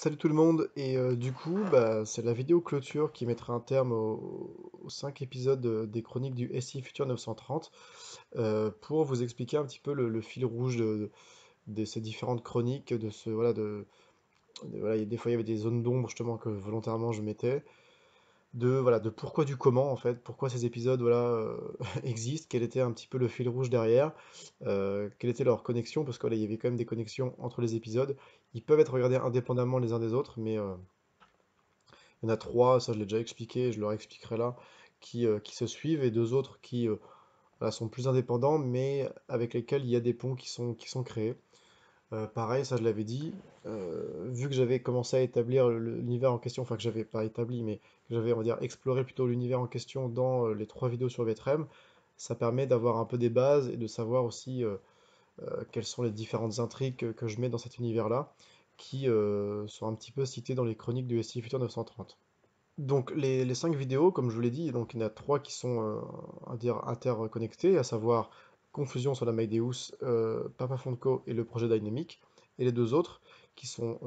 Salut tout le monde, et euh, du coup, bah, c'est la vidéo clôture qui mettra un terme aux, cinq 5 épisodes euh, des chroniques du SI Future 930 pour vous expliquer un petit peu le, fil rouge de, ces différentes chroniques. De ce, voilà, de, des fois, il y avait des zones d'ombre justement que volontairement je mettais. De, voilà, de pourquoi du comment en fait, pourquoi ces épisodes voilà, euh, existent, quel était un petit peu le fil rouge derrière, quelle était leur connexion, parce qu'il y avait quand même des connexions entre les épisodes, ils peuvent être regardés indépendamment les uns des autres, mais euh, il y en a trois, ça je l'ai déjà expliqué, je leur expliquerai là, qui, euh, qui se suivent, et deux autres qui euh, sont plus indépendants, mais avec lesquels il y a des ponts qui sont, qui sont créés. pareil, ça je l'avais dit, vu que j'avais commencé à établir l'univers en question, enfin que j'avais pas établi, mais que j'avais, on dire, exploré plutôt l'univers en question dans les trois vidéos sur Vtrem, ça permet d'avoir un peu des bases et de savoir aussi euh, quelles sont les différentes intrigues que, je mets dans cet univers-là, qui euh, sont un petit peu citées dans les chroniques du SCI Future 930. Donc les, cinq vidéos, comme je vous l'ai dit, donc il y en a trois qui sont dire euh, interconnectées, à savoir Confusion sur la Maïdeus, Papa Fonco et le projet Dynamic, et les deux autres qui sont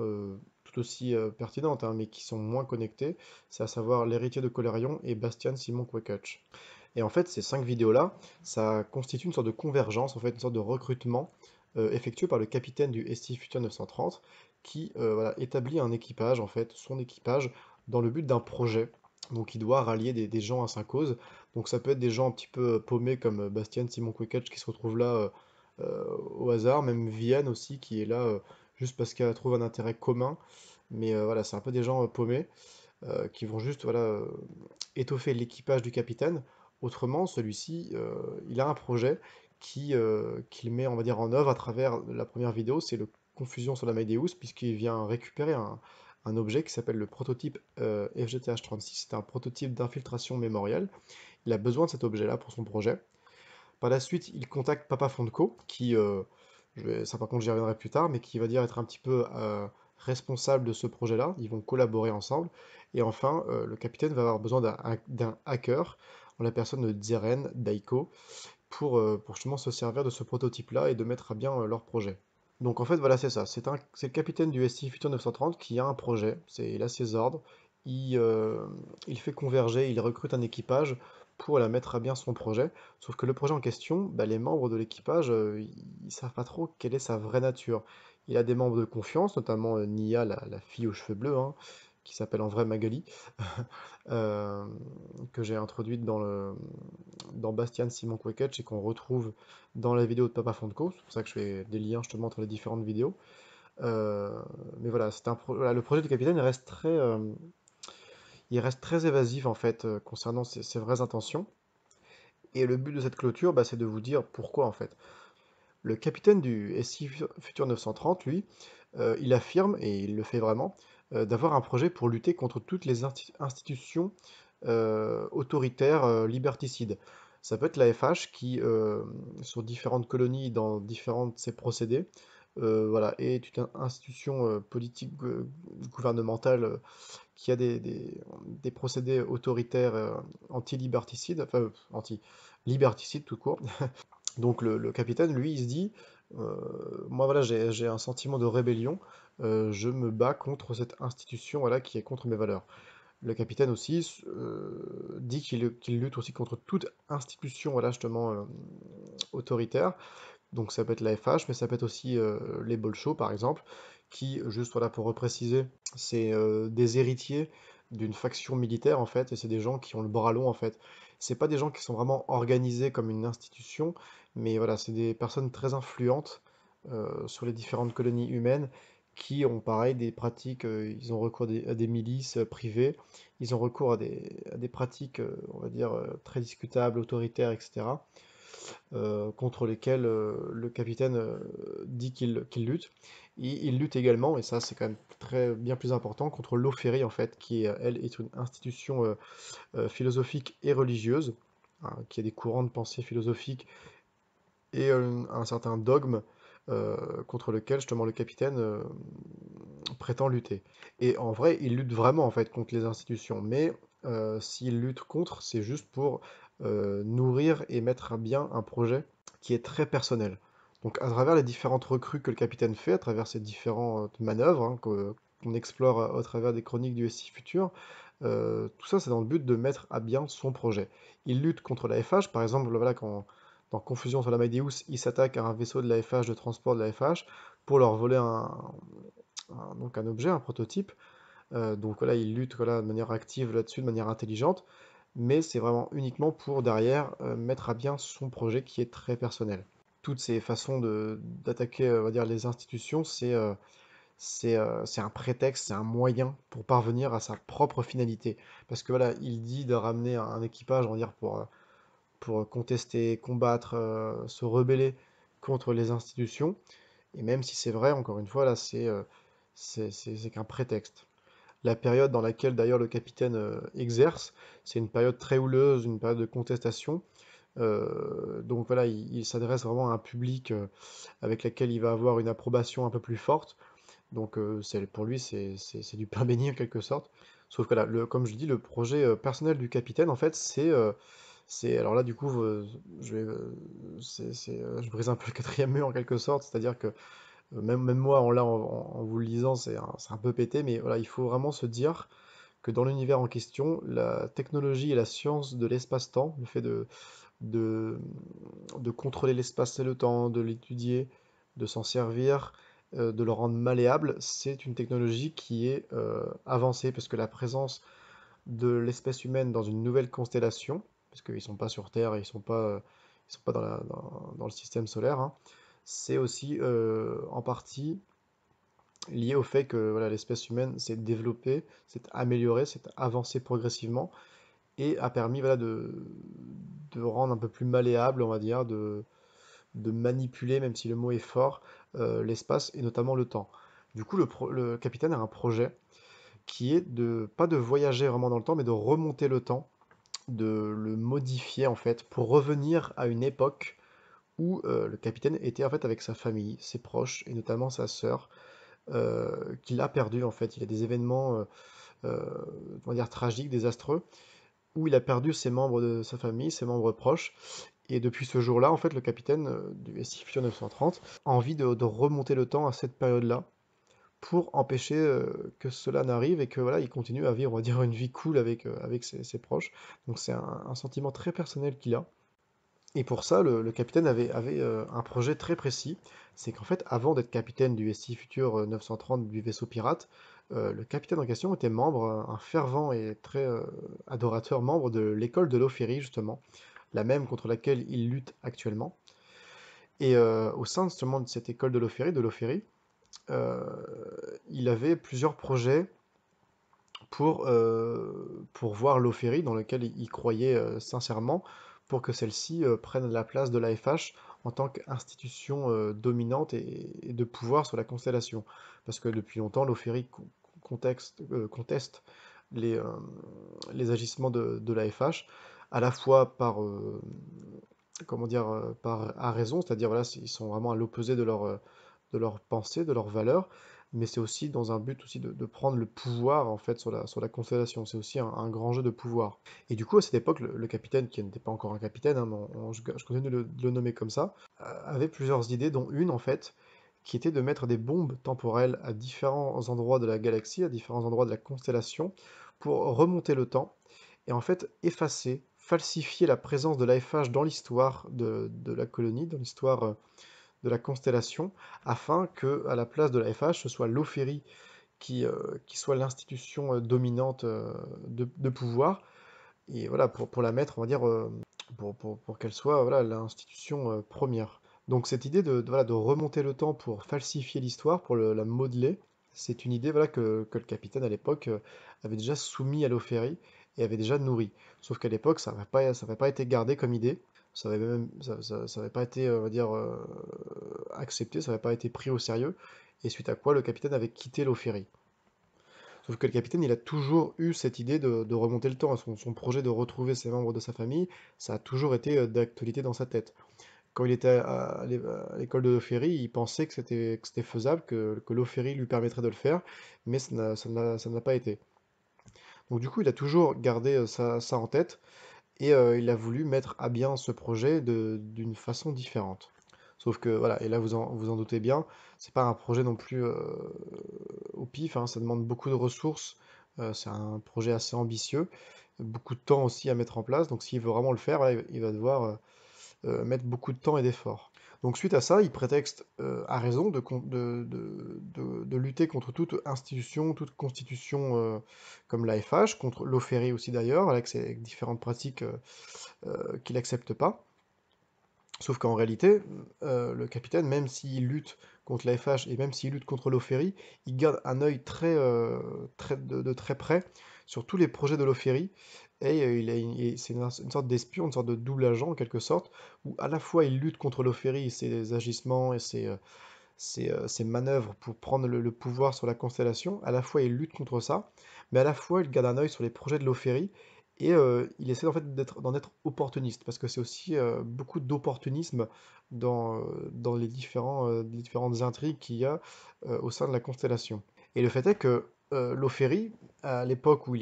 tout aussi pertinentes, hein, mais qui sont moins connectées, c'est à savoir l'héritier de Colerion et Bastian Simon Quakach. Et en fait, ces cinq vidéos-là, ça constitue une sorte de convergence, en fait, une sorte de recrutement euh, effectué par le capitaine du ST Future 930 qui euh, établit un équipage, en fait, son équipage, dans le but d'un projet. Donc il doit rallier des, gens à sa cause. Donc ça peut être des gens un petit peu euh, paumés comme Bastien Simon Quickatch qui se retrouve là au hasard, même Vienne aussi qui est là juste parce qu'elle trouve un intérêt commun. Mais voilà, c'est un peu des gens paumés qui vont juste voilà, étoffer l'équipage du capitaine Autrement, celui-ci, euh, il a un projet euh, qu'il met, on va dire, en œuvre à travers la première vidéo, c'est le Confusion sur la Maideus, puisqu'il vient récupérer un, objet qui s'appelle le prototype euh, FGTH36. C'est un prototype d'infiltration mémorielle. Il a besoin de cet objet-là pour son projet. Par la suite, il contacte Papa Fondco, qui, je ça par contre j'y reviendrai plus tard, mais qui va dire être un petit peu responsable de ce projet-là. Ils vont collaborer ensemble. Et enfin, le capitaine va avoir besoin d'un hacker la personne de Ziren, Daiko, pour, euh, pour justement se servir de ce prototype-là et de mettre à bien euh, leur projet. Donc en fait, voilà, c'est ça. C'est le capitaine du SI Future 930 qui a un projet, il a ses ordres, il, euh, il, fait converger, il recrute un équipage pour la mettre à bien son projet. Sauf que le projet en question, bah, les membres de l'équipage, ils savent pas trop quelle est sa vraie nature. Il a des membres de confiance, notamment Nia, la, fille aux cheveux bleus, hein, qui s'appelle en vrai Magali, euh, que j'ai introduite dans, le, dans Bastian Simon Queketch et qu'on retrouve dans la vidéo de Papa Fondco. C'est pour ça que je fais des liens justement entre les différentes vidéos. Euh, mais voilà, un le projet du capitaine reste très, euh, il reste très évasif en fait concernant ses, vraies intentions. Et le but de cette clôture, bah, c'est de vous dire pourquoi en fait. Le capitaine du SI Futur 930, lui, il affirme, et il le fait vraiment, euh, d'avoir un projet pour lutter contre toutes les institutions euh, autoritaires euh, liberticides. Ça peut être la FH qui, sur différentes colonies, dans de ses procédés, euh, voilà, et une institution politique gouvernementale qui a des, des, procédés autoritaires anti-liberticides, enfin anti-liberticides tout court. Donc le, le, capitaine, lui, il se dit, euh, moi, voilà, j'ai un sentiment de rébellion. Euh, je me bats contre cette institution voilà, qui est contre mes valeurs. Le capitaine aussi euh, dit qu'il lutte aussi contre toute institution voilà, justement autoritaire. Donc ça peut être la FH, mais ça peut être aussi les Bolchots, par exemple, qui, juste voilà, pour repréciser, c'est des héritiers d'une faction militaire, en fait, et c'est des gens qui ont le bras long, en fait. C'est pas des gens qui sont vraiment organisés comme une institution, mais voilà, c'est des personnes très influentes euh, sur les différentes colonies humaines qui ont pareil des pratiques, euh, ils ont recours à des milices euh, privées, ils ont recours à des, pratiques, on va dire, très discutables, autoritaires, etc., contre lesquelles le capitaine dit qu'il lutte. Il, lutte également, et ça c'est quand même très bien plus important, contre l'eau en fait, qui elle est une institution philosophique et religieuse, hein, qui a des courants de pensée philosophique et euh, un certain dogme euh, contre lequel justement le capitaine euh, prétend lutter. Et en vrai, il lutte vraiment en fait contre les institutions, mais s'il lutte contre, c'est juste pour nourrir et mettre à bien un projet qui est très personnel. Donc à travers les différentes recrues que le capitaine fait, à travers ces différentes manœuvres hein, qu'on explore au travers des chroniques du SI Futur, tout ça c'est dans le but de mettre à bien son projet. Il lutte contre la FH, par exemple, voilà, quand, dans Confusion sur la Maideus, il s'attaque à un vaisseau de la FH, de transport de la FH, pour leur voler un, donc un objet, un prototype. Euh, donc là, il lutte de manière active là-dessus, de manière intelligente, mais c'est vraiment uniquement pour derrière euh, mettre à bien son projet qui est très personnel. Toutes ces façons d'attaquer va les institutions, c'est euh, c'est un prétexte, c'est un moyen pour parvenir à sa propre finalité. Parce que voilà, il dit de ramener un équipage, on va dire, pour pour euh, contester, combattre, euh, se rebeller contre les institutions. Et même si c'est vrai, encore une fois, là, c'est euh, c'est qu'un prétexte. La période dans laquelle d'ailleurs le capitaine exerce, c'est une période très houleuse, une période de contestation. donc voilà, il, s'adresse vraiment à un public avec lequel il va avoir une approbation un peu plus forte. Donc pour lui, c'est du pain béni en quelque sorte. Sauf que là, le, comme je dis, le projet personnel du capitaine, en fait, c'est alors là du coup, euh, je, vais, euh, euh, brise un peu le quatrième mur en quelque sorte, c'est-à-dire que même, moi, en, en, vous le lisant, c'est un, peu pété, mais voilà, il faut vraiment se dire que dans l'univers en question, la technologie et la science de l'espace-temps, le fait de, contrôler l'espace et le temps, de l'étudier, de s'en servir, de le rendre malléable, c'est une technologie qui est avancée, parce que la présence de l'espèce humaine dans une nouvelle constellation, parce qu'ils ne sont pas sur Terre, ils ne sont pas, euh, sont pas dans, le système solaire, hein. c'est aussi euh, en partie lié au fait que voilà, l'espèce humaine s'est développée, s'est améliorée, s'est avancée progressivement, et a permis voilà, de, rendre un peu plus malléable, on va dire, de, de manipuler, même si le mot est fort, euh, l'espace et notamment le temps. Du coup, le, le capitaine a un projet qui est de, pas de voyager vraiment dans le temps, mais de remonter le temps de le modifier en fait pour revenir à une époque où euh, le capitaine était en fait avec sa famille, ses proches et notamment sa sœur euh, qu'il a perdu, en fait. Il y a des événements euh, on dire tragiques, désastreux où il a perdu ses membres de sa famille, ses membres proches et depuis ce jour-là, en fait, le capitaine du SCP 930 a envie de remonter le temps à cette période-là pour empêcher euh, que cela n'arrive et que voilà, il continue à vivre, on va dire, une vie cool avec, euh, avec ses, proches. Donc c'est un, sentiment très personnel qu'il a. Et pour ça, le, capitaine avait, avait euh, un projet très précis. C'est qu'en fait, avant d'être capitaine du SI Futur 930 du vaisseau pirate, le capitaine en question était membre, un fervent et très adorateur membre de l'école de l'Ophérie, justement, la même contre laquelle il lutte actuellement. Et au sein justement de cette école de l'Ophérie, de l'Ophérie, euh, il avait plusieurs projets pour, euh, pour voir l'Ophéry dans lequel il croyait euh, sincèrement, pour que celle-ci prenne la place de l'AFH en tant qu'institution dominante et, de pouvoir sur la constellation. Parce que depuis longtemps, l'Ophéry conteste les, les agissements de, de l'AFH, à la fois par, comment dire, par à raison, c'est-à-dire voilà, ils sont vraiment à l'opposé de leur, de leurs pensées, de leurs valeurs, mais c'est aussi dans un but aussi de, prendre le pouvoir en fait sur la, constellation. C'est aussi un, grand jeu de pouvoir. Et du coup, à cette époque, le, capitaine, qui n'était pas encore un capitaine, hein, je, continue de le, nommer comme ça, euh, avait plusieurs idées, dont une en fait, qui était de mettre des bombes temporelles à différents endroits de la galaxie, à différents endroits de la constellation, pour remonter le temps et en fait effacer, falsifier la présence de l'AFH dans l'histoire de, la colonie, dans l'histoire euh, de la constellation, afin que, à la place de la FH, ce soit l'OFERI qui, euh, qui, soit l'institution euh, dominante euh, de, pouvoir, et voilà, pour, la mettre, on va dire, pour, qu'elle soit voilà l'institution première. Donc cette idée de, remonter le temps pour falsifier l'histoire, pour la modeler, c'est une idée voilà, que, le capitaine à l'époque avait déjà soumis à l'Ophérie et avait déjà nourri. Sauf qu'à l'époque, ça n'avait pas, ça pas été gardé comme idée ça n'avait pas été, euh, on dire, euh, accepté, ça n'avait pas été pris au sérieux, et suite à quoi le capitaine avait quitté l'eau Sauf que le capitaine, il a toujours eu cette idée de, remonter le temps, son, projet de retrouver ses membres de sa famille, ça a toujours été euh, d'actualité dans sa tête. Quand il était à, l'école de Ferry, il pensait que c'était faisable, que, que lui permettrait de le faire, mais ça n'a pas été. Donc du coup, il a toujours gardé ça en tête, et il a voulu mettre à bien ce projet d'une façon différente. Sauf que voilà, et là vous en, vous en doutez bien, c'est pas un projet non plus au pif, hein, ça demande beaucoup de ressources, c'est un projet assez ambitieux, beaucoup de temps aussi à mettre en place, donc s'il veut vraiment le faire, il va devoir euh, mettre beaucoup de temps et d'efforts. Donc suite à ça, il prétexte euh, à raison de, lutter contre toute institution, toute constitution euh, comme l'AFH, contre l'OFERI aussi d'ailleurs, avec ses différentes pratiques euh, qu'il n'accepte pas. Sauf qu'en réalité, le capitaine, même s'il lutte contre l'AFH et même s'il lutte contre l'OFERI, il garde un œil de, très près sur tous les projets de l'Ophérie, Et euh, il, c'est une, sorte d'espion, une sorte de double agent en quelque sorte, où à la fois il lutte contre l'Ophérie et ses agissements et ses, euh, euh, ses, manœuvres pour prendre le, pouvoir sur la constellation, à la fois il lutte contre ça, mais à la fois il garde un œil sur les projets de l'Ophérie et il essaie en fait d'en être, opportuniste, parce que c'est aussi beaucoup d'opportunisme dans, dans les, différents, les différentes intrigues qu'il y a au sein de la constellation. Et le fait est que euh, à l'époque où, où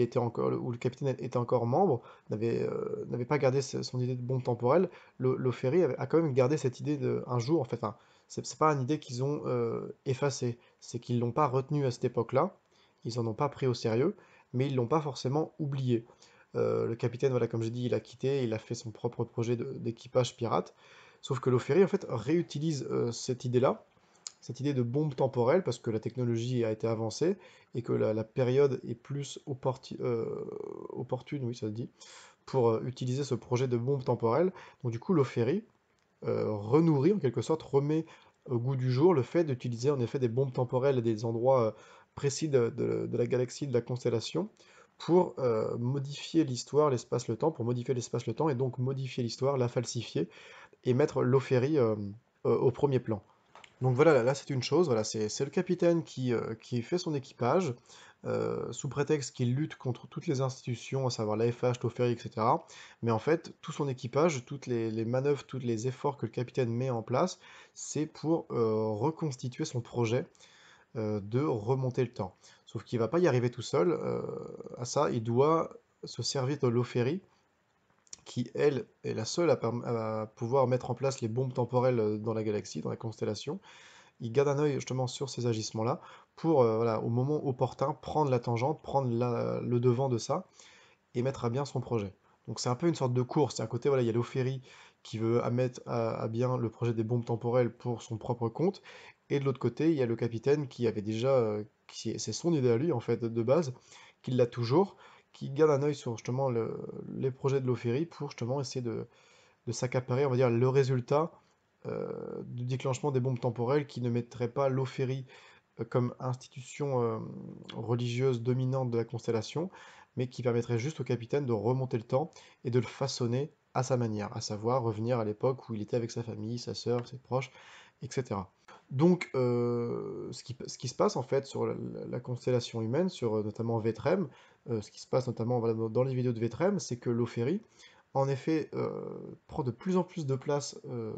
le capitaine était encore membre, n'avait euh, pas gardé son idée de bombe temporelle. Le, a quand même gardé cette idée d'un jour, en fait. c'est pas une idée qu'ils ont euh, effacée, c'est qu'ils l'ont pas retenue à cette époque-là, ils en ont pas pris au sérieux, mais ils l'ont pas forcément oublié. Euh, le capitaine, voilà, comme j'ai dit, il a quitté, il a fait son propre projet d'équipage pirate. Sauf que l'Oferry en fait, réutilise cette idée-là, cette idée de bombe temporelle, parce que la technologie a été avancée et que la, période est plus euh, opportune, oui, ça se dit, pour euh, utiliser ce projet de bombe temporelle. Donc du coup, Loferi euh, renourrit, en quelque sorte, remet au goût du jour le fait d'utiliser en effet des bombes temporelles à des endroits euh, précis de, la galaxie, de la constellation, pour modifier l'histoire, l'espace, le temps, pour modifier l'espace, le temps, et donc modifier l'histoire, la falsifier, et mettre l'Ophérie au premier plan. Donc voilà, là, c'est une chose, c'est le capitaine qui, euh, fait son équipage, euh, sous prétexte qu'il lutte contre toutes les institutions, à savoir l'AFH, Ferry, etc. Mais en fait, tout son équipage, toutes les, manœuvres, tous les efforts que le capitaine met en place, c'est pour euh, reconstituer son projet de remonter le temps. Sauf qu'il ne va pas y arriver tout seul, à ça, il doit se servir de l'Oferi, qui, elle, est la seule à, pouvoir mettre en place les bombes temporelles euh, dans la galaxie, dans la constellation. Il garde un œil justement sur ces agissements-là pour, euh, au moment opportun, prendre la tangente, prendre le devant de ça et mettre à bien son projet. Donc c'est un peu une sorte de course. un côté, voilà, il y a l'Ophérie qui veut mettre à, bien le projet des bombes temporelles pour son propre compte. Et de l'autre côté, il y a le capitaine qui avait déjà, euh, c'est son idée à lui en fait de base, qu'il l'a toujours, qui garde un œil sur justement les projets de l'Ophéry pour justement essayer de, de s'accaparer, on va dire, le résultat euh, du déclenchement des bombes temporelles qui ne mettrait pas l'Ophéry euh, comme institution euh, religieuse dominante de la constellation, mais qui permettrait juste au capitaine de remonter le temps et de le façonner à sa manière, à savoir revenir à l'époque où il était avec sa famille, sa sœur, ses proches, etc. Donc, ce, qui, ce, qui, se passe en fait sur la, constellation humaine, sur notamment Vetrem, euh, ce qui se passe notamment dans les vidéos de Vetrem, c'est que l'Oferi, en effet, euh, prend de plus en plus de place euh,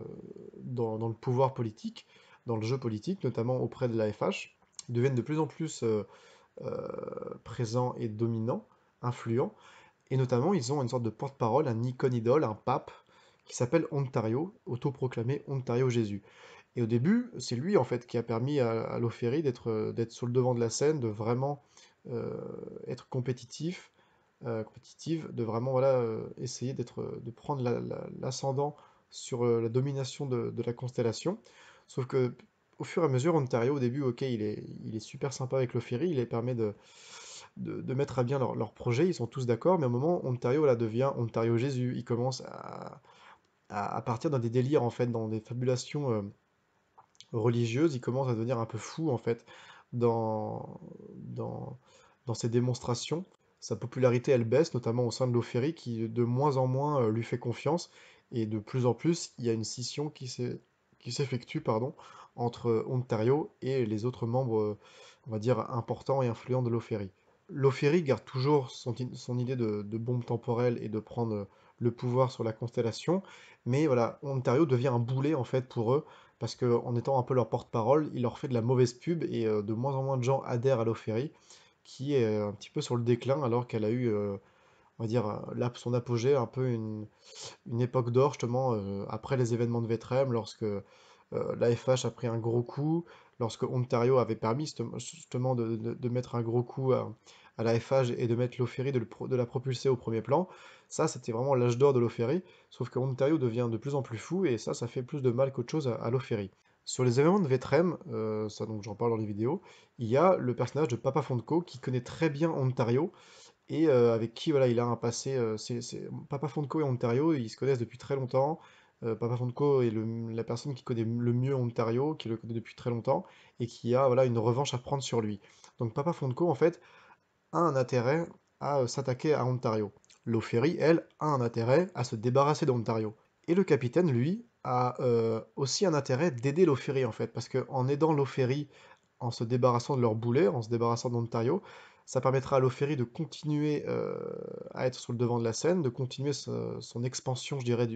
dans, le pouvoir politique, dans le jeu politique, notamment auprès de l'AFH. Ils deviennent de plus en plus présents et dominants, influents. Et notamment, ils ont une sorte de porte-parole, un icône idole, un pape, qui s'appelle Ontario, autoproclamé Ontario Jésus. Et au début, c'est lui en fait qui a permis à, à d'être d'être sur le devant de la scène, de vraiment euh, être compétitif, euh, compétitive, de vraiment voilà, euh, essayer d'être, de prendre l'ascendant sur la domination de, la constellation. Sauf que au fur et à mesure, Ontario, au début, ok, il est, il est super sympa avec le il les permet de, de, mettre à bien leur, leur projet, ils sont tous d'accord, mais au un moment, Ontario là, devient Ontario Jésus. Il commence à, à, partir dans des délires, en fait, dans des fabulations religieuses, il commence à devenir un peu fou, en fait dans, dans, ses démonstrations. Sa popularité, elle baisse, notamment au sein de l'Oferi, qui de moins en moins euh, lui fait confiance. Et de plus en plus, il y a une scission qui s'effectue pardon, entre Ontario et les autres membres, euh, on va dire, importants et influents de l'Oferi. L'Oferi garde toujours son, idée de, de, bombe temporelle et de prendre le pouvoir sur la constellation, mais voilà, Ontario devient un boulet en fait pour eux, parce qu'en étant un peu leur porte-parole, il leur fait de la mauvaise pub et euh, de moins en moins de gens adhèrent à Ferry, qui est euh, un petit peu sur le déclin alors qu'elle a eu, euh, on va dire, son apogée, un peu une, époque d'or justement après les événements de Vetrem, lorsque l'AFH a pris un gros coup, lorsque Ontario avait permis justement de mettre un gros coup à, à la FH et de mettre Loferi, de, de la propulser au premier plan. Ça, c'était vraiment l'âge d'or de Loferi, sauf que devient de plus en plus fou et ça, ça fait plus de mal qu'autre chose à, à Loferi. Sur les événements de Vetrem, euh, ça donc j'en parle dans les vidéos, il y a le personnage de Papa Fondco qui connaît très bien Ontario et euh, avec qui voilà, il a un passé. Euh, Papa Fondco et Ontario, ils se connaissent depuis très longtemps. Papa Fondco est la personne qui connaît le mieux Ontario, qui le connaît depuis très longtemps et qui a voilà, une revanche à prendre sur lui. Donc Papa Fondco, en fait, a un intérêt à euh, s'attaquer à Ontario. Ferry, elle, a un intérêt à se débarrasser d'Ontario. Et le capitaine, lui, a euh, aussi un intérêt d'aider Ferry, en fait, parce qu'en aidant Ferry, en se débarrassant de leur boulet, en se débarrassant d'Ontario, ça permettra à Ferry de continuer euh, à être sur le devant de la scène, de continuer son expansion, je dirais,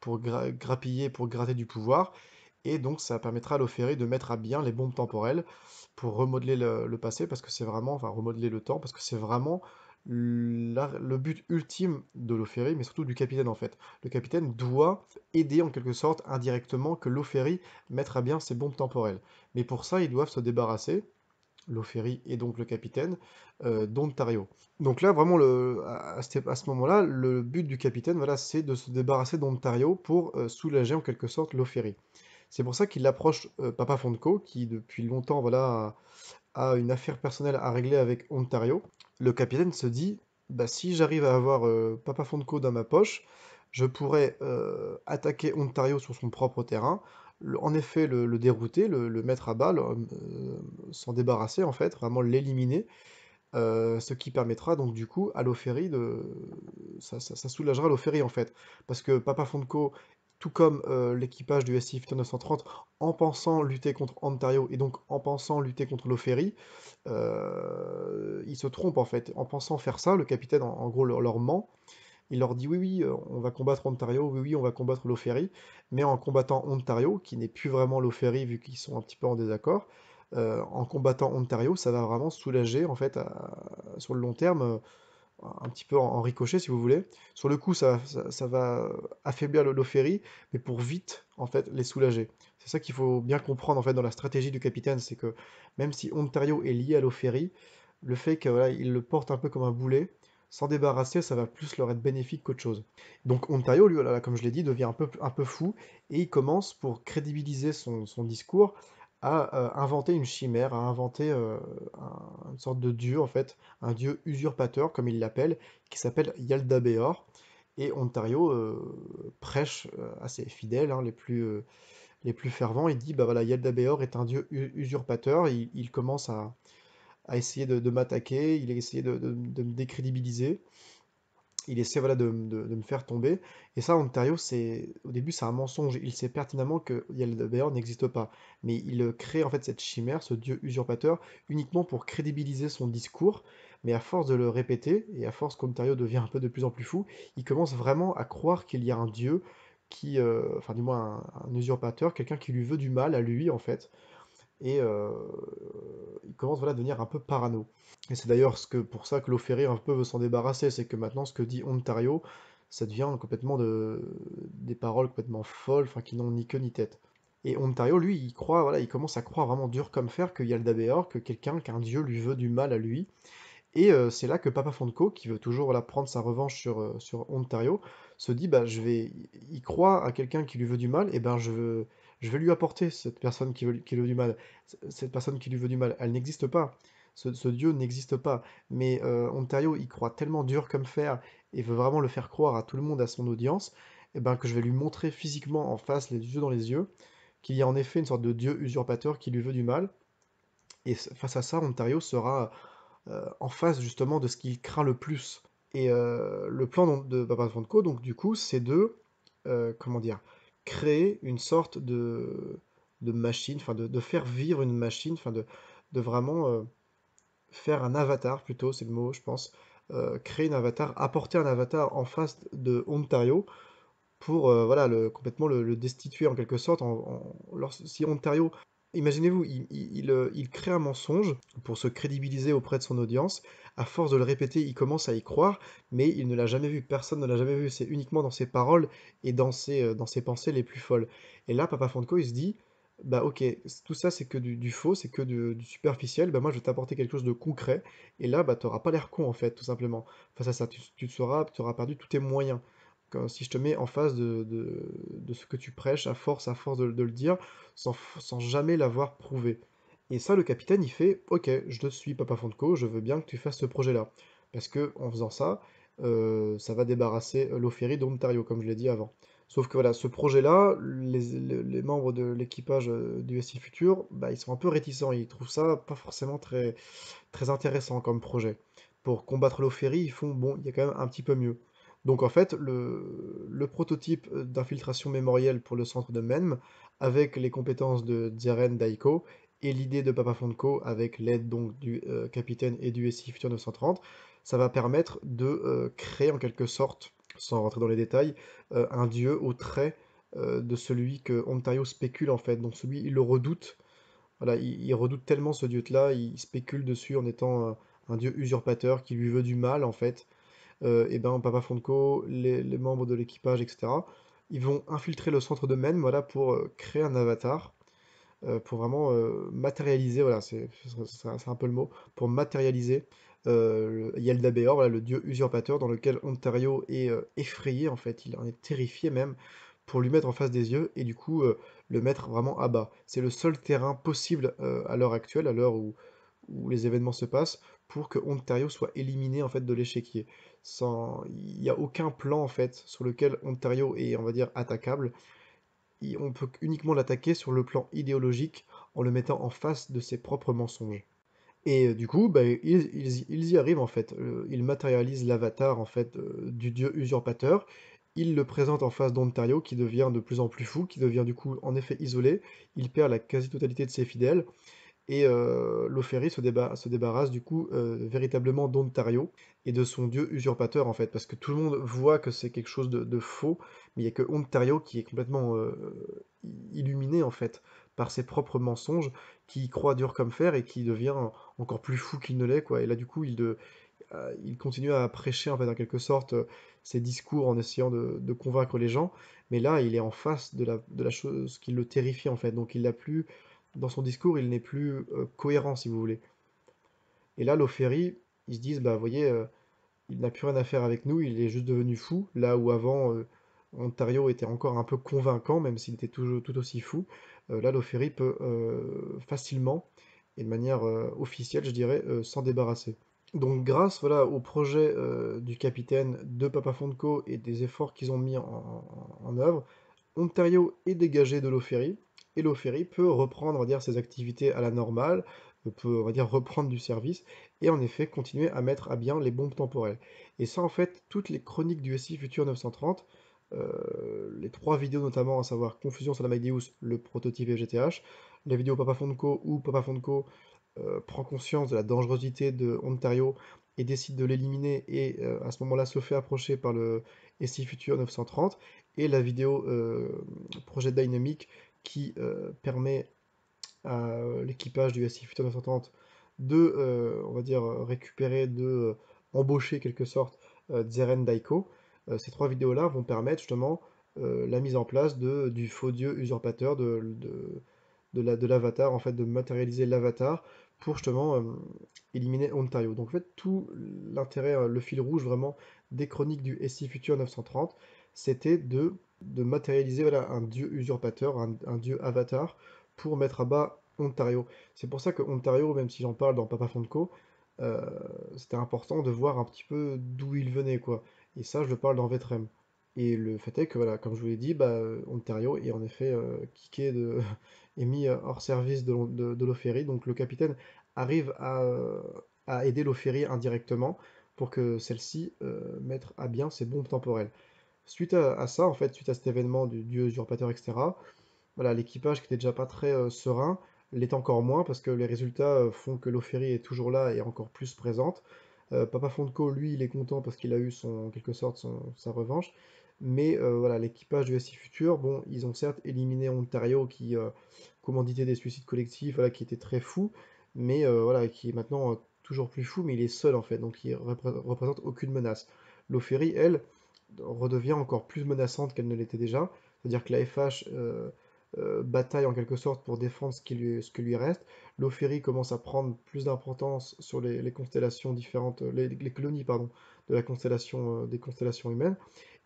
pour grappiller, pour gratter du pouvoir, et donc ça permettra à Ferry de mettre à bien les bombes temporelles, pour remodeler le, passé, parce que c'est vraiment, enfin remodeler le temps, parce que c'est vraiment le but ultime de Loferi, mais surtout du capitaine en fait. Le capitaine doit aider en quelque sorte indirectement que Loferi mette à bien ses bombes temporelles. Mais pour ça, ils doivent se débarrasser, Loferi et donc le capitaine, euh, d'Ontario. Donc là, vraiment, le, à, ce moment-là, le but du capitaine, voilà, c'est de se débarrasser d'Ontario pour euh, soulager en quelque sorte Loferi. C'est pour ça qu'il approche euh, Papa Fonco, qui depuis longtemps voilà, a, une affaire personnelle à régler avec Ontario. Le capitaine se dit bah, si j'arrive à avoir euh, Papa Fonco dans ma poche, je pourrais euh, attaquer Ontario sur son propre terrain, en effet le, dérouter, le, mettre à balle, s'en débarrasser en fait, vraiment l'éliminer. ce qui permettra donc du coup à l'Oferi de... Ça, ça, soulagera l'Oferi en fait. Parce que Papa Fonco tout comme euh, l'équipage du SCI 930 en pensant lutter contre Ontario et donc en pensant lutter contre l'Oferry, euh, il se trompe en fait. En pensant faire ça, le capitaine en, gros leur, ment. Il leur dit oui oui euh, on va combattre Ontario, oui oui on va combattre ferry mais en combattant Ontario, qui n'est plus vraiment ferry vu qu'ils sont un petit peu en désaccord, euh, en combattant Ontario, ça va vraiment soulager en fait sur le long terme un petit peu en, ricochet, si vous voulez. Sur le coup, ça, ça, va affaiblir l'Oferi, mais pour vite, en fait, les soulager. C'est ça qu'il faut bien comprendre, en fait, dans la stratégie du capitaine, c'est que même si Ontario est lié à l'Oferi, le fait qu'il voilà, le porte un peu comme un boulet, s'en débarrasser, ça va plus leur être bénéfique qu'autre chose. Donc Ontario, lui, voilà, oh comme je l'ai dit, devient un peu, un peu fou, et il commence, pour crédibiliser son discours, a euh, inventé une chimère, a inventé euh, une sorte de dieu, en fait, un dieu usurpateur, comme il l'appelle, qui s'appelle Yaldabeor, Et Ontario euh, prêche à ses fidèles, hein, les plus, les plus fervents. Il dit, bah voilà, Yaldabaoth est un dieu usurpateur. Il, commence à, essayer de, m'attaquer, il a essayé de, de me décrédibiliser il essaie voilà, de, me faire tomber. Et ça, Ontario, c'est au début, c'est un mensonge. Il sait pertinemment que Yeldebeer n'existe pas. Mais il euh, crée en fait cette chimère, ce dieu usurpateur, uniquement pour crédibiliser son discours. Mais à force de le répéter, et à force qu'Ontario devient un peu de plus en plus fou, il commence vraiment à croire qu'il y a un dieu qui, euh, enfin du moins un, usurpateur, quelqu'un qui lui veut du mal à lui en fait. Et euh, commence voilà, à devenir un peu parano. Et c'est d'ailleurs ce que, pour ça que l'eau un peu veut s'en débarrasser, c'est que maintenant ce que dit Ontario, ça devient complètement de, des paroles complètement folles, enfin qui n'ont ni queue ni tête. Et Ontario, lui, il croit, voilà, il commence à croire vraiment dur comme fer qu'il y a le Dabeor, que quelqu'un, qu'un dieu lui veut du mal à lui. Et euh, c'est là que Papa Fonko, qui veut toujours prendre sa revanche sur, euh, sur Ontario, se dit bah je vais, il croit à quelqu'un qui lui veut du mal, et ben je veux, je vais lui apporter cette personne qui, veut, qui lui veut du mal. Cette personne qui lui veut du mal, elle n'existe pas. Ce, Dieu n'existe pas. Mais euh, Ontario, il croit tellement dur comme fer et veut vraiment le faire croire à tout le monde, à son audience, eh ben, que je vais lui montrer physiquement en face, les yeux dans les yeux, qu'il y a en effet une sorte de Dieu usurpateur qui lui veut du mal. Et face à ça, Ontario sera euh, en face justement de ce qu'il craint le plus. Et euh, le plan de bah, Papa Franco, donc du coup, c'est de, comment dire, créer une sorte de, machine, enfin de, faire vivre une machine, enfin de, de vraiment euh, faire un avatar plutôt, c'est le mot je pense, euh, créer un avatar, apporter un avatar en face de Ontario pour euh, voilà, le, complètement le, destituer en quelque sorte. En, si Ontario Imaginez-vous, euh, il, crée un mensonge pour se crédibiliser auprès de son audience. À force de le répéter, il commence à y croire, mais il ne l'a jamais vu. Personne ne l'a jamais vu. C'est uniquement dans ses paroles et dans ses, euh, dans ses pensées les plus folles. Et là, Papa Franco, il se dit bah ok, tout ça c'est que du, faux, c'est que du, superficiel, bah moi je vais t'apporter quelque chose de concret, et là bah t'auras pas l'air con en fait, tout simplement. Face à ça, tu, tu te seras, auras perdu tous tes moyens si je te mets en face de, ce que tu prêches, à force, à force de, le dire, sans, jamais l'avoir prouvé. Et ça, le capitaine, il fait Ok, je te suis, Papa Fonco, je veux bien que tu fasses ce projet-là. Parce que en faisant ça, euh, ça va débarrasser l'eau d'Ontario, comme je l'ai dit avant. Sauf que voilà, ce projet-là, les, membres de l'équipage euh, du SI Futur, bah, ils sont un peu réticents, ils trouvent ça pas forcément très, très intéressant comme projet. Pour combattre l'eau ils font bon, il y a quand même un petit peu mieux. Donc en fait, le, prototype euh, d'infiltration mémorielle pour le centre de Mem avec les compétences de Ziaren Daiko et l'idée de Papa Fonko avec l'aide donc du euh, capitaine et du SI Futur 930, ça va permettre de euh, créer en quelque sorte, sans rentrer dans les détails, un dieu au trait de celui que Ontario spécule en fait. Donc celui, il le redoute. Voilà, il, il redoute tellement ce dieu-là, il spécule dessus en étant un dieu usurpateur qui lui veut du mal en fait. Euh, eh ben, Papa Fondco, les, membres de l'équipage, etc. Ils vont infiltrer le centre de Maine voilà, pour euh, créer un avatar, euh, pour vraiment matérialiser, voilà, c'est un peu le mot, pour matérialiser euh, le dieu usurpateur dans lequel Ontario est effrayé en fait, il en est terrifié même, pour lui mettre en face des yeux et du coup le mettre vraiment à bas. C'est le seul terrain possible à l'heure actuelle, à l'heure où, les événements se passent, pour que Ontario soit éliminé en fait de l'échiquier sans, il n'y a aucun plan en fait sur lequel Ontario est, on va dire, attaquable. on peut uniquement l'attaquer sur le plan idéologique en le mettant en face de ses propres mensonges. Et euh, du coup, bah, ils, y arrivent en fait. Euh, ils matérialisent l'avatar en fait euh, du dieu usurpateur. Ils le présentent en face d'Ontario qui devient de plus en plus fou, qui devient du coup en effet isolé. Il perd la quasi-totalité de ses fidèles et euh, Loferi se, débarrasse du coup euh, véritablement d'Ontario et de son dieu usurpateur en fait, parce que tout le monde voit que c'est quelque chose de, faux, mais il n'y a que Ontario qui est complètement euh, illuminé en fait par ses propres mensonges, qui croit dur comme fer et qui devient encore plus fou qu'il ne l'est quoi. Et là du coup il, de, euh, continue à prêcher en fait quelque sorte ses discours en essayant de, convaincre les gens, mais là il est en face de la, de la chose qui le terrifie en fait, donc il n'a plus dans son discours, il n'est plus euh, cohérent, si vous voulez. Et là, Loferi, ils se disent, bah, vous voyez, euh, il n'a plus rien à faire avec nous, il est juste devenu fou, là où avant, euh, Ontario était encore un peu convaincant, même s'il était toujours tout aussi fou. là, Loferi peut facilement, et de manière officielle, je dirais, s'en débarrasser. Donc grâce voilà, au projet du capitaine de Papa Fonco et des efforts qu'ils ont mis en, œuvre, Ontario est dégagé de Loffery, Hello Ferry peut reprendre on dire, ses activités à la normale, euh, peut on va dire, reprendre du service et en effet continuer à mettre à bien les bombes temporelles. Et ça, en fait, toutes les chroniques du SI Future 930, les trois vidéos notamment, à savoir Confusion sur la Magdeus, le prototype GTH, la vidéo Papa Fonco où Papa Fonco euh, prend conscience de la dangerosité de Ontario et décide de l'éliminer et euh, à ce moment-là se fait approcher par le SI Future 930 et la vidéo Projet Dynamique qui euh, permet à euh, l'équipage du SC Future 930 de, euh, on va dire, récupérer, de embaucher quelque sorte Zeren Daiko. ces trois vidéos-là vont permettre justement la mise en place du faux dieu usurpateur, de, de l'avatar, en fait, de matérialiser l'avatar pour justement éliminer Ontario. Donc en fait, tout l'intérêt, le fil rouge vraiment des chroniques du SI Future 930, c'était de de matérialiser voilà, un dieu usurpateur, un, dieu avatar, pour mettre à bas Ontario. C'est pour ça que Ontario, même si j'en parle dans Papa Fonco, euh, c'était important de voir un petit peu d'où il venait, quoi. Et ça, je le parle dans Vetrem. Et le fait est que, voilà, comme je vous l'ai dit, bah, Ontario est en effet euh, kické de... et mis hors service de, de, donc le capitaine arrive à, euh, à aider ferry indirectement pour que celle-ci euh, mette à bien ses bombes temporelles. Suite à, ça, en fait, suite à cet événement du dieu usurpateur, etc., voilà, l'équipage qui n'était déjà pas très euh, serein l'est encore moins parce que les résultats euh, font que Loferi est toujours là et encore plus présente. Euh, Papa Fondco, lui, il est content parce qu'il a eu son, en quelque sorte sa revanche. Mais voilà, l'équipage du SI Futur, bon, ils ont certes éliminé Ontario qui commanditait des suicides collectifs, voilà, qui était très fou, mais voilà, qui est maintenant toujours plus fou, mais il est seul en fait, donc il représente aucune menace. Loferi, elle, redevient encore plus menaçante qu'elle ne l'était déjà. C'est-à-dire que la FH euh, euh, bataille en quelque sorte pour défendre ce qui lui, ce que lui reste. L'Ophérie commence à prendre plus d'importance sur les, constellations différentes, les, colonies pardon, de la constellation, euh, des constellations humaines.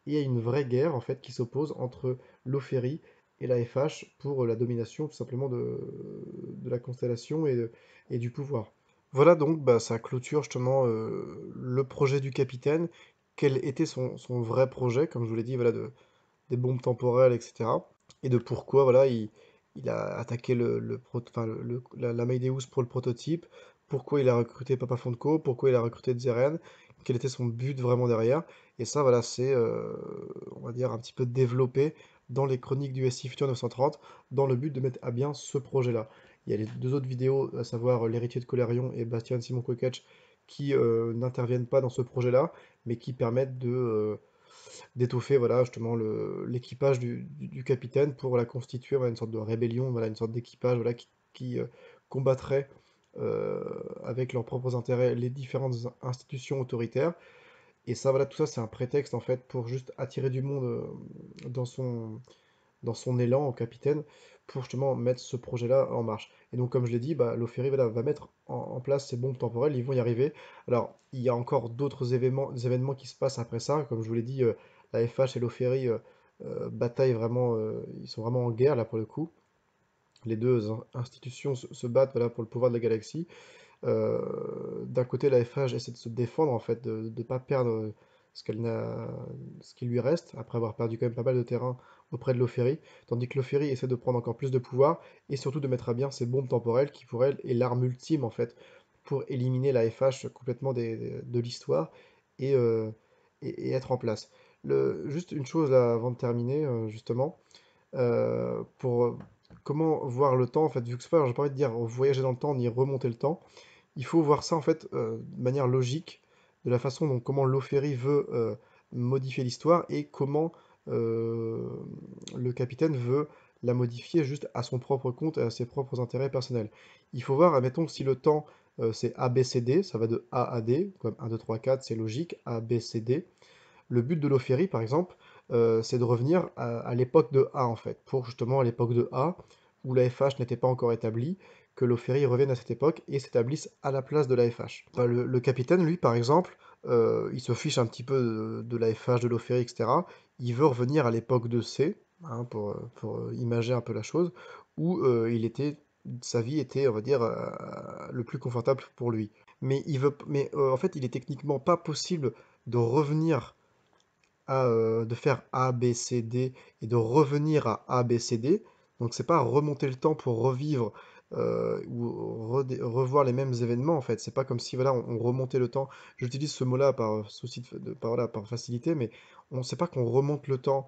Et il y a une vraie guerre en fait qui s'oppose entre l'Ophérie et la FH pour la domination tout simplement de, la constellation et, et du pouvoir. Voilà donc bah, ça clôture justement le projet du capitaine quel était son, vrai projet, comme je vous l'ai dit, voilà, de, des bombes temporelles, etc. Et de pourquoi voilà, il, a attaqué le, la, la pour le prototype, pourquoi il a recruté Papa Fonco, pourquoi il a recruté Zeren, quel était son but vraiment derrière. Et ça, voilà, c'est, euh, on va dire, un petit peu développé dans les chroniques du SI Future 930, dans le but de mettre à bien ce projet-là. Il y a les deux autres vidéos, à savoir euh, L'héritier de Colérion et Bastien Simon Koketch, qui euh, n'interviennent pas dans ce projet-là, mais qui permettent de euh, d'étoffer voilà justement l'équipage du, capitaine pour la constituer une sorte de rébellion voilà une sorte d'équipage voilà qui, euh, combattrait avec leurs propres intérêts les différentes institutions autoritaires et ça voilà tout ça c'est un prétexte en fait pour juste attirer du monde dans son dans son élan au capitaine pour justement mettre ce projet là en marche donc, comme je l'ai dit, bah, Loferi va mettre en, place ces bombes temporelles, ils vont y arriver. Alors, il y a encore d'autres événements, qui se passent après ça. Comme je vous l'ai dit, euh, la FH et Loferi euh, euh, bataillent vraiment, ils sont vraiment en guerre là pour le coup. Les deux institutions se, battent voilà, pour le pouvoir de la galaxie. D'un côté, la FH essaie de se défendre, en fait, de ne pas perdre ce, qu'elle ce qui lui reste, après avoir perdu quand même pas mal de terrain auprès de Loferi, tandis que Loferi essaie de prendre encore plus de pouvoir et surtout de mettre à bien ses bombes temporelles qui pour elle est l'arme ultime en fait pour éliminer la FH complètement de l'histoire euh, et, être en place. Le, juste une chose là, avant de terminer euh, justement, euh, pour comment voir le temps en fait, vu que c'est pas, j'ai pas envie de dire voyager dans le temps ni remonter le temps, il faut voir ça en fait de manière logique, de la façon dont comment Loferi veut modifier l'histoire et comment euh, le capitaine veut la modifier juste à son propre compte et à ses propres intérêts personnels. Il faut voir, admettons, si le temps euh, c'est ABCD, ça va de A à D, comme 1, 2, 3, 4, c'est logique, ABCD. Le but de l'Ophérie, par exemple, euh, c'est de revenir à, l'époque de A, en fait, pour justement à l'époque de A, où la FH n'était pas encore établie, que l'Ophérie revienne à cette époque et s'établisse à la place de la FH. Bah, le, capitaine, lui, par exemple, euh, il se fiche un petit peu de, l'AFH, la FH, de l'Offery, etc. Il veut revenir à l'époque de C, hein, pour, imaginer imager un peu la chose, où euh, il sa vie était, on va dire, euh, le plus confortable pour lui. Mais, en fait, il est techniquement pas possible de revenir à, de faire ABCD et de revenir à ABCD. B, C, D. Donc c'est pas remonter le temps pour revivre euh, ou revoir les mêmes événements en fait. C'est pas comme si voilà, on, remontait le temps. J'utilise ce mot-là par euh, souci de, par, par facilité, mais on ne sait pas qu'on remonte le temps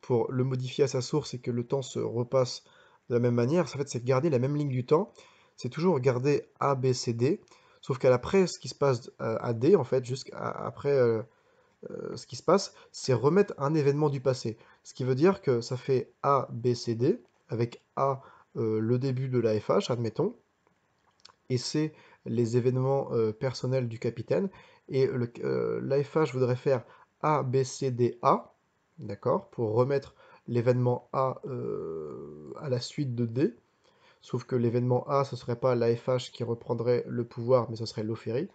pour le modifier à sa source et que le temps se repasse de la même manière. En fait, c'est garder la même ligne du temps. C'est toujours garder A, B, C, D. Sauf qu'à ce qui se passe euh, à D, en fait, jusqu'après après ce qui se passe, c'est remettre un événement du passé. Ce qui veut dire que ça fait A, B, C, D, avec A euh, le début de l'AFH, admettons, et c'est les événements euh, personnels du capitaine, et euh, l'AFH voudrait faire A, B, C, D, A, d'accord, pour remettre l'événement A à la suite de D, sauf que l'événement A, ce ne serait pas l'AFH qui reprendrait le pouvoir, mais ce serait l'Ophérie,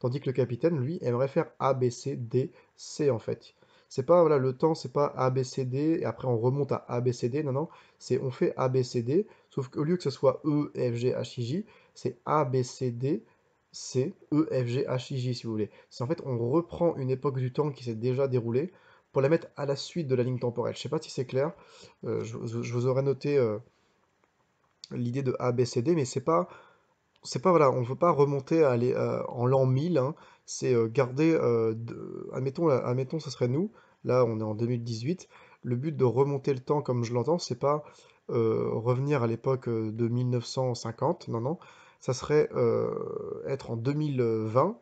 tandis que le capitaine, lui, aimerait faire A, B, C, D, C, en fait. C'est pas voilà, le temps, c'est pas ABCD et après on remonte à ABCD. Non, non, c'est on fait ABCD Sauf qu'au lieu que ce soit E, F, G, H, I, J, c'est A, B, C, D, C, E, F, G, H, I, J, si vous voulez. C'est en fait, on reprend une époque du temps qui s'est déjà déroulée pour la mettre à la suite de la ligne temporelle. Je ne sais pas si c'est clair. Euh, je, vous aurais noté euh, l'idée de A, B, C, D, mais c'est pas... C'est pas, voilà, on ne veut pas remonter euh, en l'an 1000, hein. c'est garder, admettons, admettons, ce serait nous, là on est en 2018, le but de remonter le temps comme je l'entends, c'est pas euh, revenir à l'époque euh, de 1950, non, non, ça serait euh, être en 2020,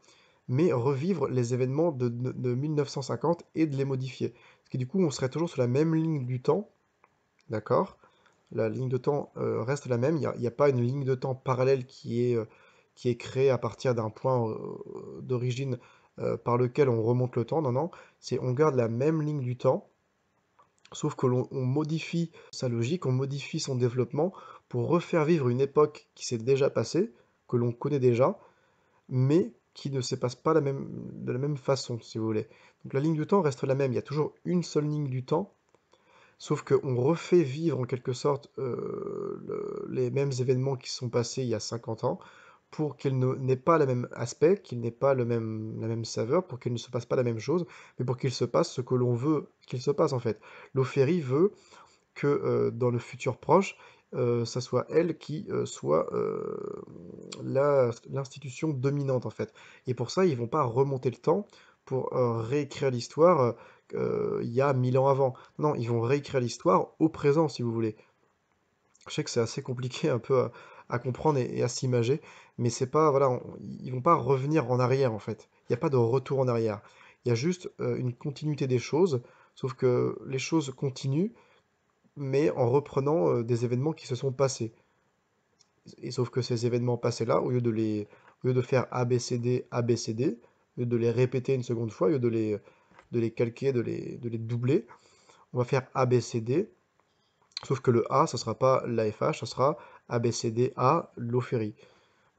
mais revivre les événements de, 1950 et de les modifier. Ce qui du coup, on serait toujours sur la même ligne du temps, d'accord la ligne de temps reste la même, il n'y a, pas une ligne de temps parallèle qui est, qui est créée à partir d'un point d'origine par lequel on remonte le temps, non, non, c'est on garde la même ligne du temps, Sauf que l'on modifie sa logique, on modifie son développement pour refaire vivre une époque qui s'est déjà passée, que l'on connaît déjà, mais qui ne se passe pas de la même façon, si vous voulez. Donc la ligne du temps reste la même, il y a toujours une seule ligne du temps, sauf qu'on refait vivre en quelque sorte euh, les mêmes événements qui sont passés il y a 50 ans, pour qu'elle n'ait pas le même aspect, qu'il n'ait pas le même, la même saveur, pour qu'il ne se passe pas la même chose, mais pour qu'il se passe ce que l'on veut qu'il se passe en fait. L'Ophérie veut que euh, dans le futur proche, euh, ça soit elle qui euh, soit l'institution dominante en fait. Et pour ça, ils vont pas remonter le temps pour réécrire l'histoire il y a mille ans avant. Non, ils vont réécrire l'histoire au présent si vous voulez. Je sais que c'est assez compliqué un peu à, à comprendre et, à s'imager, mais c'est pas voilà, ils vont pas revenir en arrière en fait. Il n'y a pas de retour en arrière. Il y a juste euh, une continuité des choses, sauf que les choses continuent, mais en reprenant euh, des événements qui se sont passés. Et sauf que ces événements passés là, au lieu de les, au lieu de faire ABCD ABCD, au lieu de les répéter une seconde fois, au lieu de les, de les calquer, de les, doubler, on va faire ABCD. Sauf que le A, ne sera pas l'AFH, ce sera ABCD A Loferi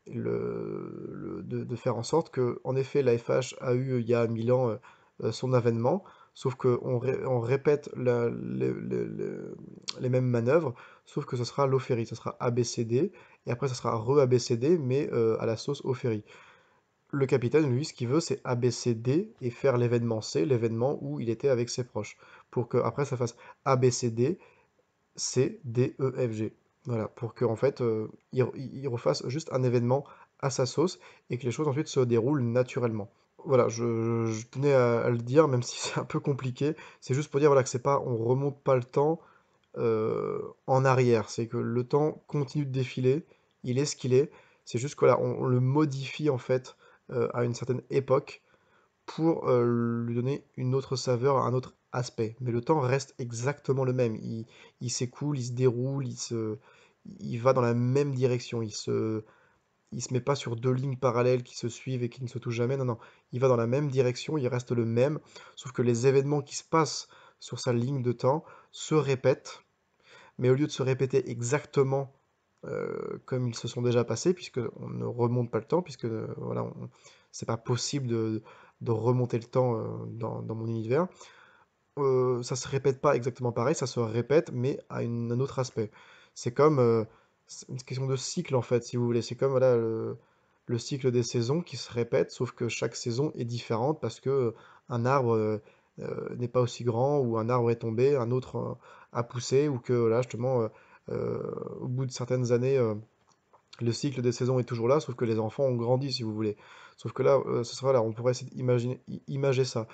de, faire en sorte que, en effet, la a eu il y a 1000 ans euh, son avènement, sauf qu'on on répète les, mêmes manœuvres, sauf que ce sera l'OFERI ce sera ABCD, et après ce sera re-ABCD, mais euh, à la sauce OFERI Le capitaine, lui, ce qu'il veut, c'est ABCD et faire l'événement C, l'événement où il était avec ses proches, pour qu'après ça fasse ABCD, C, D, E, F, G. Voilà, pour qu'en en fait, euh, il, refasse juste un événement à sa sauce et que les choses ensuite se déroulent naturellement. Voilà, je, tenais à, le dire, même si c'est un peu compliqué. C'est juste pour dire voilà, que c'est pas, on remonte pas le temps euh, en arrière. C'est que le temps continue de défiler, il est ce qu'il est. C'est juste que là, on, le modifie en fait euh, à une certaine époque pour euh, lui donner une autre saveur, un autre aspect. Mais le temps reste exactement le même. Il, s'écoule, il se déroule, il, se, il va dans la même direction. Il se, il se met pas sur deux lignes parallèles qui se suivent et qui ne se touchent jamais. Non, non. Il va dans la même direction, il reste le même. Sauf que les événements qui se passent sur sa ligne de temps se répètent. Mais au lieu de se répéter exactement euh, comme ils se sont déjà passés, puisque on ne remonte pas le temps, puisque euh, voilà, c'est pas possible de, de remonter le temps euh, dans, mon univers. Euh, ça se répète pas exactement pareil, ça se répète, mais à une, un autre aspect. C'est comme euh, une question de cycle en fait, si vous voulez. C'est comme voilà, le, cycle des saisons qui se répète, sauf que chaque saison est différente parce que un arbre n'est pas aussi grand ou un arbre est tombé, un autre a poussé ou que là justement au bout de certaines années le cycle des saisons est toujours là, sauf que les enfants ont grandi, si vous voulez. Sauf que là, euh, ce sera là, on pourrait imaginer, imaginer ça,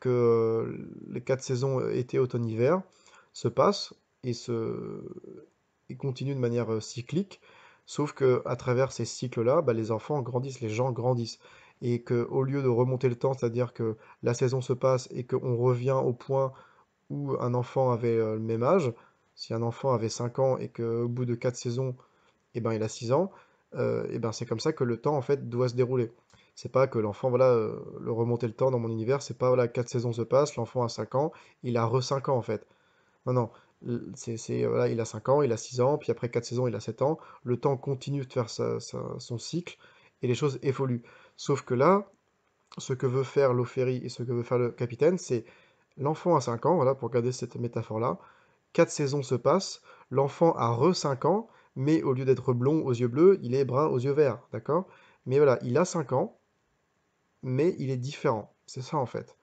que les quatre saisons euh, été, automne, hiver se passent et se et continuent de manière euh, cyclique, sauf que à travers ces cycles-là, bah, les enfants grandissent, les gens grandissent. Et qu'au lieu de remonter le temps, c'est-à-dire que la saison se passe et qu'on revient au point où un enfant avait le même âge, si un enfant avait cinq ans et qu'au bout de quatre saisons, et ben il a 6 ans, euh, et ben c'est comme ça que le temps en fait doit se dérouler. C'est pas que l'enfant, voilà, euh, le remonter le temps dans mon univers, c'est pas voilà, 4 saisons se passent, l'enfant a 5 ans, il a re 5 ans en fait. Non, non, c'est, voilà, il a 5 ans, il a 6 ans, puis après 4 saisons, il a 7 ans. Le temps continue de faire son cycle et les choses évoluent. Sauf que là, ce que veut faire l'Offery et ce que veut faire le capitaine, c'est l'enfant a 5 ans, voilà, pour garder cette métaphore-là. 4 saisons se passent, l'enfant a re 5 ans, mais au lieu d'être blond aux yeux bleus, il est brun aux yeux verts, d'accord Mais voilà, il a 5 ans, mais il est différent. C'est ça en fait.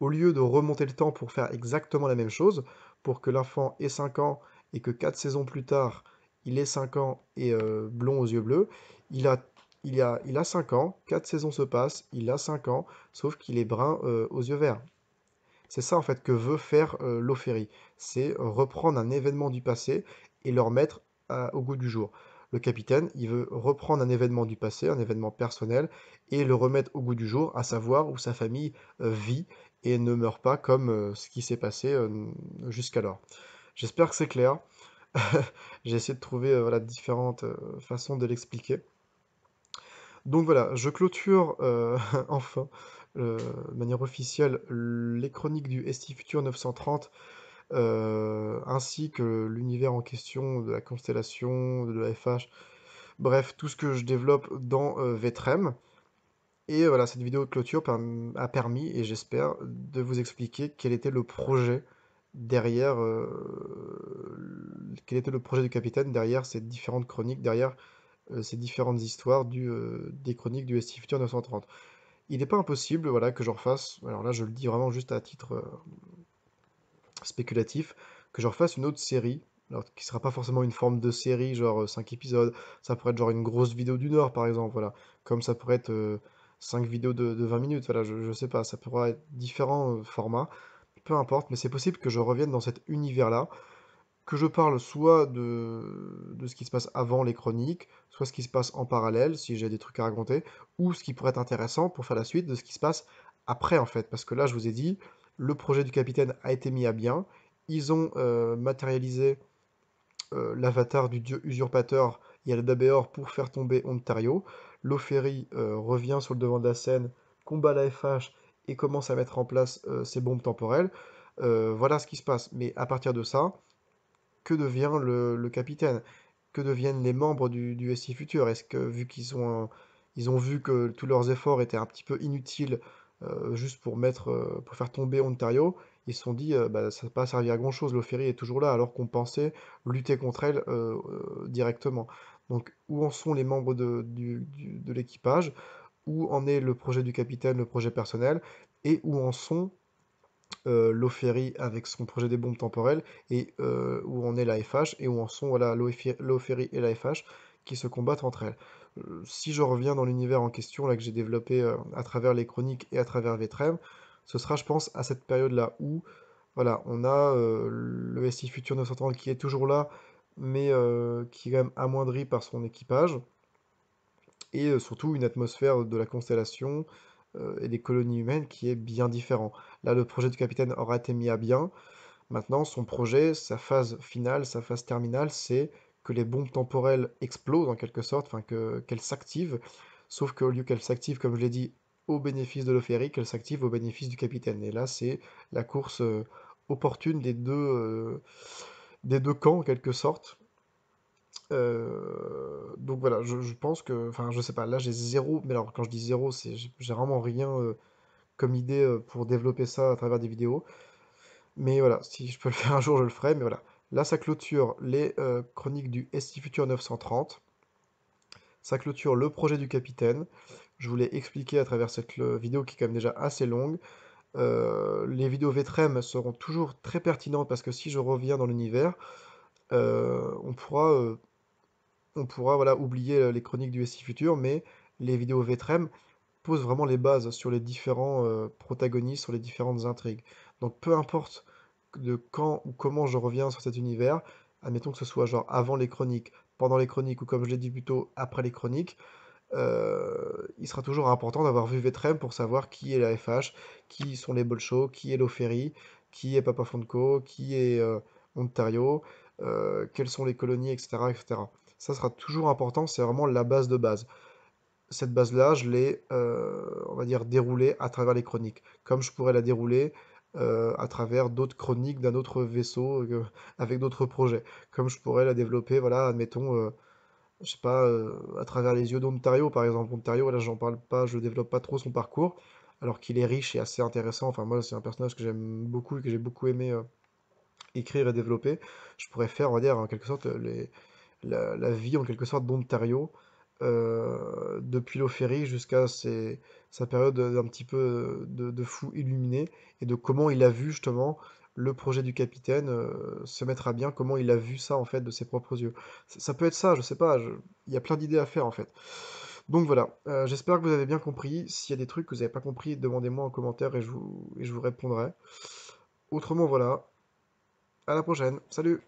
Au lieu de remonter le temps pour faire exactement la même chose, pour que l'enfant ait 5 ans et que 4 saisons plus tard, il ait 5 ans et euh, blond aux yeux bleus, il a, il, a, il a 5 ans, 4 saisons se passent, il a 5 ans, sauf qu'il est brun euh, aux yeux verts. C'est ça en fait que veut faire euh, c'est reprendre un événement du passé et leur mettre au goût du jour. Le capitaine, il veut reprendre un événement du passé, un événement personnel, et le remettre au goût du jour, à savoir où sa famille euh, vit et ne meurt pas comme euh, ce qui s'est passé euh, jusqu'alors. J'espère que c'est clair. J'ai essayé de trouver différentes façons de l'expliquer. Donc voilà, je clôture enfin de manière officielle les chroniques du ST Future 930 euh, ainsi que l'univers en question de la constellation, de la FH, bref, tout ce que je développe dans euh, Vtrem. Et euh, voilà, cette vidéo de clôture a permis, et j'espère, de vous expliquer quel était le projet derrière, quel était le projet du capitaine derrière ces différentes chroniques, derrière ces différentes histoires du, des chroniques du ST Future 930 il n'est pas impossible voilà, que je refasse. Alors là, je le dis vraiment juste à titre, spéculatif, que je refasse une autre série, alors qui sera pas forcément une forme de série, genre 5 euh, épisodes, ça pourrait être genre une grosse vidéo d'une heure par exemple, voilà, comme ça pourrait être 5 euh, vidéos de, 20 minutes, voilà, je, sais pas, ça pourrait être différents euh, formats, peu importe, mais c'est possible que je revienne dans cet univers-là, que je parle soit de, de, ce qui se passe avant les chroniques, soit ce qui se passe en parallèle, si j'ai des trucs à raconter, ou ce qui pourrait être intéressant pour faire la suite de ce qui se passe après, en fait. Parce que là, je vous ai dit, le projet du capitaine a été mis à bien. Ils ont euh, matérialisé euh, l'avatar du dieu usurpateur Beor pour faire tomber Ontario. Loferi euh, revient sur le devant de la scène, combat la FH et commence à mettre en place ses bombes temporelles. voilà ce qui se passe. Mais à partir de ça, que devient le, capitaine Que deviennent les membres du, SI Futur Est-ce que, vu qu'ils ont, ils ont vu que tous leurs efforts étaient un petit peu inutiles euh, juste pour euh, pour faire tomber Ontario, ils se sont dit que euh, bah, ça n'a pas servi à grand chose, l'OFERI est toujours là, alors qu'on pensait lutter contre elle directement. Donc où en sont les membres de, l'équipage, où en est le projet du capitaine, le projet personnel, et où en sont l'OFERI avec son projet des bombes temporelles et où en est la FH et où en sont voilà l'OFERI et la FH qui se combattent entre elles. Euh, si je reviens dans l'univers en question, là que j'ai développé euh, à travers les chroniques et à travers Vetrem, ce sera, je pense, à cette période-là où voilà, on a euh, le SI Futur 930 qui est toujours là, mais qui est quand même amoindri par son équipage, et surtout une atmosphère de la constellation et des colonies humaines qui est bien différent. Là, le projet du capitaine aura été mis à bien. Maintenant, son projet, sa phase finale, sa phase terminale, c'est que les bombes temporelles explosent en quelque sorte, enfin qu'elles s'activent, sauf qu'au lieu qu'elles s'activent, comme je l'ai dit, au bénéfice de l'Oféric, qu'elles s'activent au bénéfice du capitaine. Et là, c'est la course euh, opportune des deux, euh, des deux camps en quelque sorte. Euh, donc voilà, je, pense que, enfin, je sais pas, là j'ai zéro, mais alors quand je dis zéro, c'est j'ai vraiment rien comme idée pour développer ça à travers des vidéos. Mais voilà, si je peux le faire un jour, je le ferai, mais voilà. Là, ça clôture les euh, chroniques du ST Future 930. Ça clôture le projet du capitaine. Je vous l'ai expliqué à travers cette vidéo qui est quand même déjà assez longue. Euh, les vidéos VTREM seront toujours très pertinentes parce que si je reviens dans l'univers, euh, on pourra, on pourra voilà, oublier les chroniques du ST Future, mais les vidéos VTREM posent vraiment les bases sur les différents protagonistes, sur les différentes intrigues. Donc peu importe de quand ou comment je reviens sur cet univers, admettons que ce soit genre avant les chroniques, pendant les chroniques ou comme je l'ai dit plus tôt, après les chroniques, euh, il sera toujours important d'avoir vu Vetrem pour savoir qui est la FH, qui sont les Bolshaw, qui est l'Oferi, qui est Papa Fonco, qui est euh, Ontario, euh, quelles sont les colonies, etc., etc. Ça sera toujours important, c'est vraiment la base de base. Cette base-là, je l'ai, on va dire, déroulée à travers les chroniques, comme je pourrais la dérouler euh, à travers d'autres chroniques d'un autre vaisseau euh, avec d'autres projets. Comme je pourrais la développer, voilà, admettons, euh, je sais pas, à travers les yeux d'Ontario par exemple. Ontario, là j'en parle pas, je développe pas trop son parcours, alors qu'il est riche et assez intéressant. Enfin, moi c'est un personnage que j'aime beaucoup et que j'ai beaucoup aimé écrire et développer. Je pourrais faire, on va dire, en quelque sorte, la, la vie en quelque sorte d'Ontario euh, depuis Ferry jusqu'à sa période d'un petit peu de, fou illuminé et de comment il a vu justement le projet du capitaine euh, se mettre à bien, comment il a vu ça en fait de ses propres yeux. Ça, peut être ça, je sais pas, il y a plein d'idées à faire en fait. Donc voilà, euh, j'espère que vous avez bien compris. S'il y a des trucs que vous n'avez pas compris, demandez-moi en commentaire et je vous répondrai. Autrement, voilà. À la prochaine. Salut